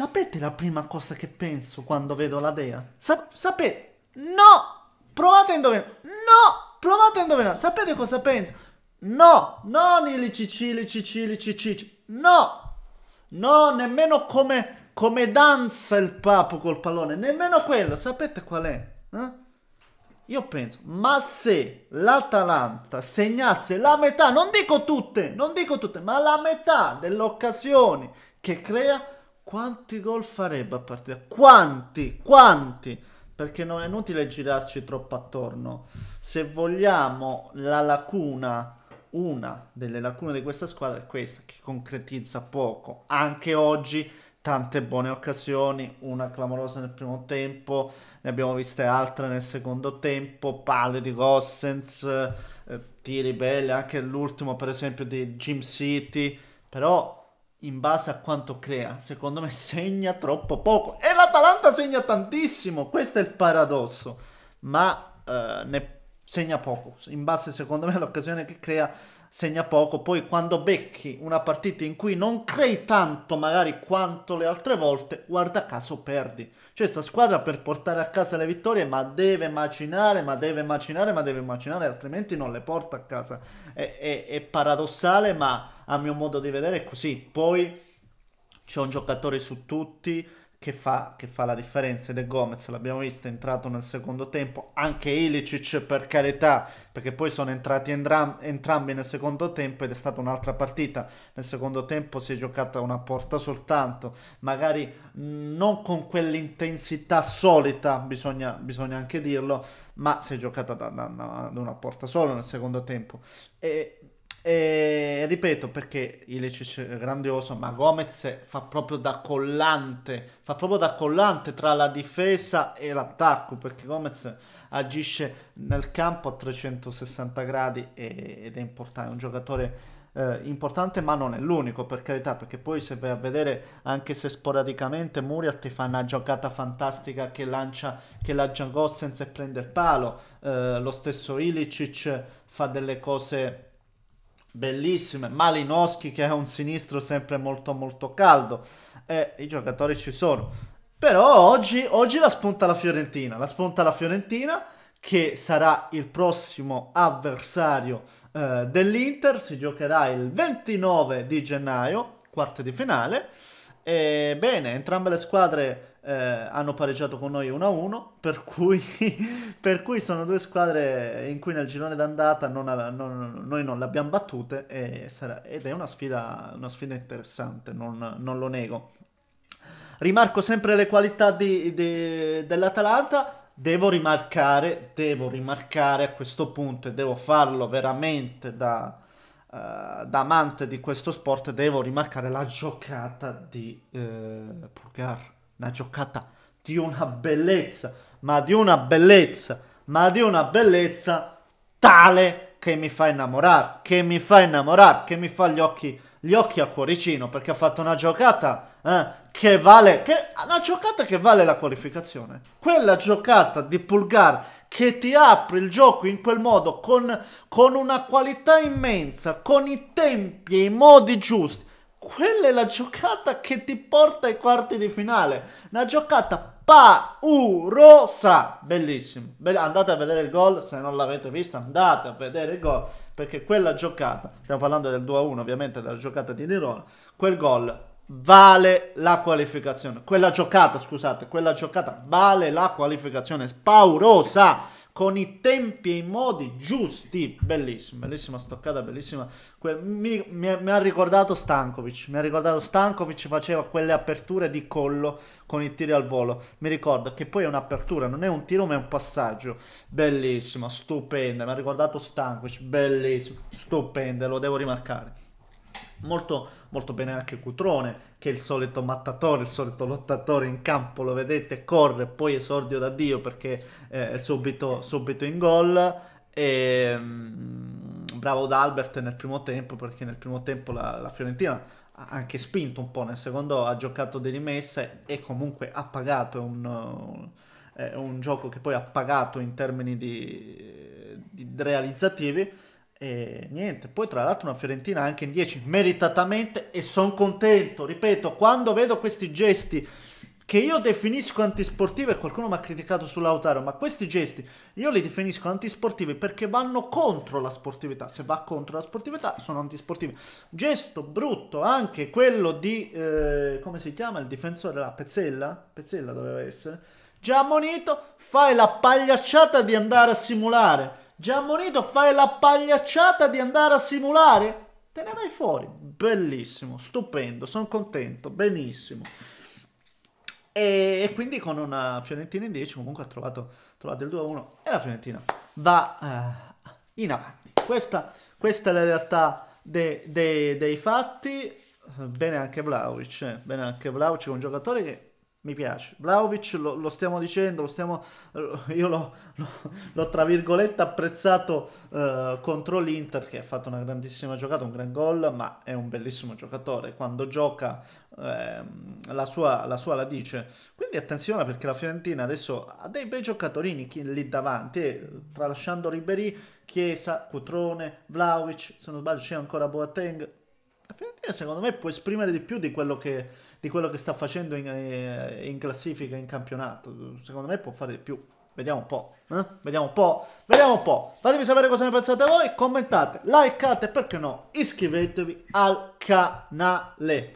Sapete la prima cosa che penso quando vedo la dea? Sa- sapete? No! Provate a indovinare! No! Provate a indovinare! Sapete cosa penso? No! Non il cicili cicili cicili No! No, nemmeno come, come danza il papo col pallone, nemmeno quello. Sapete qual è? Eh? Io penso, ma se l'Atalanta segnasse la metà, non dico tutte, non dico tutte, ma la metà delle occasioni che crea quanti gol farebbe a partita? Quanti? Quanti? Perché non è inutile girarci troppo attorno. Se vogliamo la lacuna, una delle lacune di questa squadra è questa, che concretizza poco. Anche oggi tante buone occasioni, una clamorosa nel primo tempo, ne abbiamo viste altre nel secondo tempo, palle di Gossens, eh, tiri belli, anche l'ultimo per esempio di Jim City, però in base a quanto crea. Secondo me segna troppo poco. E l'Atalanta segna tantissimo, questo è il paradosso. Ma eh, ne segna poco. In base, secondo me, all'occasione che crea, segna poco. Poi quando becchi una partita in cui non crei tanto magari quanto le altre volte, guarda caso perdi. Cioè sta squadra per portare a casa le vittorie, ma deve macinare, ma deve macinare, ma deve macinare, altrimenti non le porta a casa. È, è, è paradossale, ma a mio modo di vedere è così. Poi c'è un giocatore su tutti che fa, che fa la differenza ed è Gomez, l'abbiamo visto, è entrato nel secondo tempo, anche Ilicic per carità, perché poi sono entrati entrambi nel secondo tempo ed è stata un'altra partita, nel secondo tempo si è giocata una porta soltanto, magari non con quell'intensità solita, bisogna, bisogna anche dirlo, ma si è giocata ad una porta solo nel secondo tempo. E e ripeto perché Ilicic è grandioso, ma Gomez fa proprio da collante, fa proprio da collante tra la difesa e l'attacco, perché Gomez agisce nel campo a 360 gradi ed è importante, è un giocatore eh, importante ma non è l'unico per carità, perché poi se vai a vedere anche se sporadicamente Muriel ti fa una giocata fantastica che lancia, che lancia Gossens e prende il palo, eh, lo stesso Ilicic fa delle cose bellissime, Malinowski che è un sinistro sempre molto molto caldo, eh, i giocatori ci sono, però oggi, oggi la spunta la Fiorentina, la spunta la Fiorentina che sarà il prossimo avversario eh, dell'Inter, si giocherà il 29 di gennaio, quarta di finale, e bene, entrambe le squadre eh, hanno pareggiato con noi 1-1, per cui, per cui, sono due squadre in cui nel girone d'andata non, non, noi non le abbiamo battute sarà, ed è una sfida, una sfida interessante, non, non, lo nego. Rimarco sempre le qualità di, di, dell'Atalanta, devo rimarcare, devo rimarcare a questo punto e devo farlo veramente da, uh, da amante di questo sport, devo rimarcare la giocata di eh, Pulgar una giocata di una bellezza, ma di una bellezza, ma di una bellezza tale che mi fa innamorare, che mi fa innamorare, che mi fa gli occhi, gli occhi a cuoricino, perché ha fatto una giocata eh, che vale, che, una giocata che vale la qualificazione. Quella giocata di Pulgar che ti apre il gioco in quel modo, con, con una qualità immensa, con i tempi e i modi giusti, quella è la giocata che ti porta ai quarti di finale. Una giocata paurosa. Bellissimo. Be- andate a vedere il gol, se non l'avete vista andate a vedere il gol, perché quella giocata, stiamo parlando del 2-1 ovviamente, della giocata di Nirona, quel gol vale la qualificazione. Quella giocata, scusate, quella giocata vale la qualificazione. Spaurosa con i tempi e i modi giusti. Bellissima, bellissima stoccata, bellissima. mi, mi, mi ha ricordato Stankovic, mi ha ricordato Stankovic faceva quelle aperture di collo con i tiri al volo. Mi ricordo che poi è un'apertura, non è un tiro ma è un passaggio. Bellissima, stupenda, mi ha ricordato Stankovic, bellissimo, stupenda, lo devo rimarcare. Molto, molto, bene anche Cutrone, che è il solito mattatore, il solito lottatore in campo, lo vedete, corre, poi esordio da Dio perché eh, è subito, subito, in gol. E, ehm, bravo D'Albert nel primo tempo, perché nel primo tempo la, la Fiorentina ha anche spinto un po', nel secondo ha giocato di rimessa e comunque ha pagato è un, un, è un gioco che poi ha pagato in termini di, di realizzativi e niente, poi tra l'altro una Fiorentina anche in 10 meritatamente e sono contento, ripeto, quando vedo questi gesti che io definisco antisportivi, e qualcuno mi ha criticato sull'Autaro, ma questi gesti io li definisco antisportivi perché vanno contro la sportività. Se va contro la sportività sono antisportivi. Gesto brutto anche quello di, eh, come si chiama il difensore? La ah, Pezzella? Pezzella doveva essere. Già ammonito, fai la pagliacciata di andare a simulare Giammonito fai la pagliacciata di andare a simulare? Te ne vai fuori. Bellissimo, stupendo, sono contento, benissimo. E, e, quindi con una Fiorentina in 10 comunque ha trovato, trovato il 2-1 e la Fiorentina va uh, in avanti. Questa, questa, è la realtà de, de, dei fatti. Bene anche Vlaovic, eh. bene anche Vlaovic, un giocatore che mi piace. Vlaovic lo, lo, stiamo dicendo, lo stiamo, eh, io l'ho, l'ho tra virgolette apprezzato eh, contro l'Inter che ha fatto una grandissima giocata, un gran gol, ma è un bellissimo giocatore. Quando gioca eh, la, sua, la, sua, la dice. Quindi attenzione perché la Fiorentina adesso ha dei bei giocatori lì davanti, e, eh, tralasciando Ribéry, Chiesa, Cutrone, Vlaovic, se non sbaglio c'è ancora Boateng Fiorentina secondo me può esprimere di più di quello che, di quello che sta facendo in, eh, in, classifica, in campionato. Secondo me può fare di più. Vediamo un po', eh? vediamo un po', vediamo un po'. Fatemi sapere cosa ne pensate voi, commentate, likeate e perché no, iscrivetevi al canale.